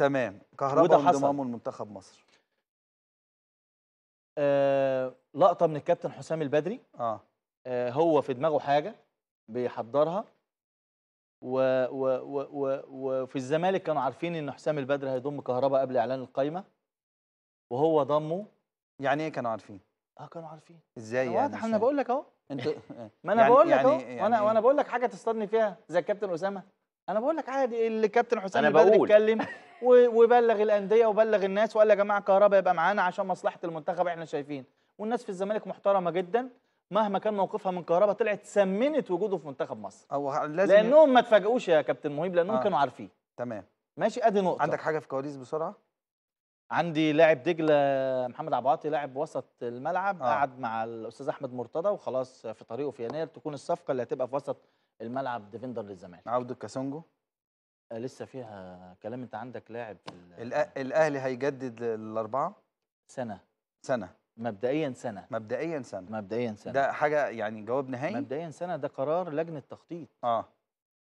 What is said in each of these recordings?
تمام كهربا وانضمام المنتخب لمنتخب مصر آه لقطه من الكابتن حسام البدري اه, آه هو في دماغه حاجه بيحضرها و و و و وفي الزمالك كانوا عارفين ان حسام البدري هيضم كهربا قبل اعلان القايمه وهو ضمه يعني ايه كانوا عارفين؟ اه كانوا عارفين ازاي آه، يعني واضح انا بقول لك اهو انت ما انا يعني بقول لك يعني اهو يعني وانا يعني وانا بقول لك حاجه تصطدني فيها زي الكابتن اسامه انا بقول لك عادي اللي كابتن حسام البدري اتكلم وبلغ الانديه وبلغ الناس وقال يا جماعه كهربا يبقى معانا عشان مصلحه المنتخب احنا شايفين والناس في الزمالك محترمه جدا مهما كان موقفها من كهربا طلعت سمنت وجوده في منتخب مصر أو لازم لانهم ما اتفاجئوش يا كابتن مهيب لانهم آه. كانوا عارفين تمام ماشي ادي نقطه عندك حاجه في كواليس بسرعه عندي لاعب دجله محمد عبعاطي لاعب وسط الملعب آه. قعد مع الاستاذ احمد مرتضى وخلاص في طريقه في يناير تكون الصفقه اللي هتبقى في وسط الملعب ديفندر للزمالك عوده كاسونجو آه، لسه فيها كلام انت عندك لاعب آه، الاهلي هيجدد الاربعه سنه سنه مبدئيا سنه مبدئيا سنه مبدئيا سنه ده حاجه يعني جواب نهائي مبدئيا سنه ده قرار لجنه تخطيط اه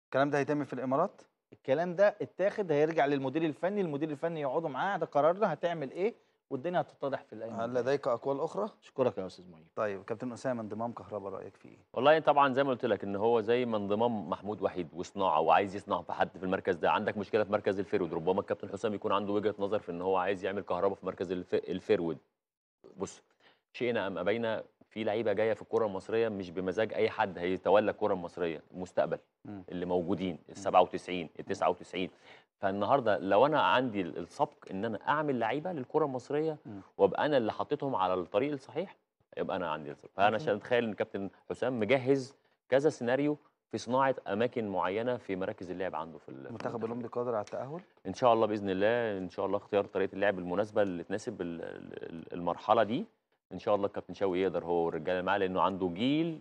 الكلام ده هيتم في الامارات الكلام ده اتاخد هيرجع للمدير الفني المدير الفني يقعدوا معاه ده قرار هتعمل ايه والدنيا هتتضح في الايام هل لديك اقوال اخرى اشكرك يا استاذ معين طيب كابتن اسامه انضمام كهرباء رايك فيه ايه والله طبعا زي ما قلت لك ان هو زي ما انضمام محمود وحيد وصناعه وعايز يصنع في حد في المركز ده عندك مشكله في مركز الفيرود ربما الكابتن حسام يكون عنده وجهه نظر في ان هو عايز يعمل كهرباء في مركز الفيرود بص شئنا ام ابينا في لعيبه جايه في الكره المصريه مش بمزاج اي حد هيتولى الكره المصريه المستقبل م. اللي موجودين ال 97 ال 99 فالنهارده لو انا عندي السبق ان انا اعمل لعيبه للكره المصريه وابقى انا اللي حطيتهم على الطريق الصحيح يبقى انا عندي السبق فانا عشان اتخيل ان كابتن حسام مجهز كذا سيناريو في صناعه اماكن معينه في مراكز اللعب عنده في المنتخب الاولمبي قادر على التاهل ان شاء الله باذن الله ان شاء الله اختيار طريقه اللعب المناسبه اللي تناسب المرحله دي ان شاء الله الكابتن شوقي يقدر هو والرجاله معاه لانه عنده جيل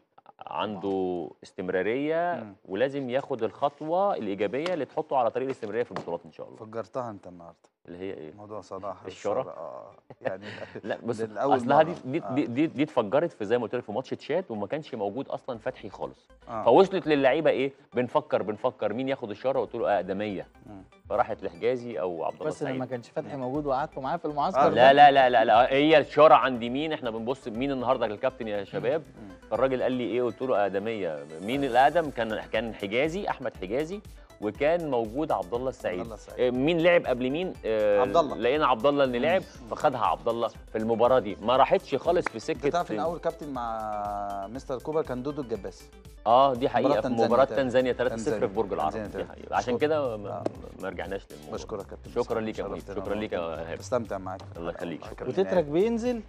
عنده آه. استمراريه ولازم ياخد الخطوه الايجابيه اللي تحطه على طريق الاستمراريه في البطولات ان شاء الله فجرتها انت النهارده اللي هي ايه موضوع صلاح الشرع اه يعني لا بس اصلها دي دي, آه. دي دي دي اتفجرت في زي ما قلت لك في ماتش تشاد وما كانش موجود اصلا فتحي خالص آه. فوصلت للعيبه ايه بنفكر بنفكر مين ياخد الشرع قلت له اقدميه آه، فراحت لحجازي او عبد الله بس لما كانش فتحي موجود وقعدتوا معاه في المعسكر آه. لا, لا لا لا هي الشرع عند مين احنا بنبص مين النهارده الكابتن يا شباب مم. فالراجل قال لي ايه قلت له ادميه مين الادم كان كان حجازي احمد حجازي وكان موجود عبد الله السعيد آه، مين لعب قبل مين آه، عبد الله لقينا عبد الله اللي لعب فخدها عبد الله في المباراه دي ما راحتش خالص في سكه تعرف ان اول كابتن مع مستر كوبر كان دودو الجباس اه دي حقيقه في مباراه تنزانيا 3-0 في برج العرب دي حقيقه عشان كده آه. ما, ما رجعناش للمباراه بشكرك كابتن شكرا ليك يا كابتن شكرا ليك يا استمتع معاك الله يخليك وتترك بينزل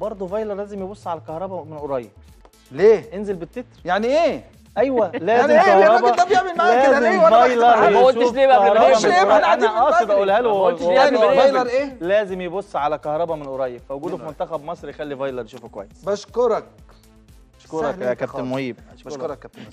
برضه فايلر لازم يبص على الكهرباء من قريب ليه؟ انزل بالتتر يعني ايه؟ ايوه لازم يعني ايه الراجل ده بيعمل معايا كده ليه ما قلتش ليه بقى قبل ما قلتش ليه احنا قاعدين انا قاصد اقولها يعني له هو فايلر ايه لازم يبص على كهربا من قريب فوجوده في منتخب مصر يخلي فايلر يشوفه كويس بشكرك بشكرك يا كابتن مهيب بشكرك يا كابتن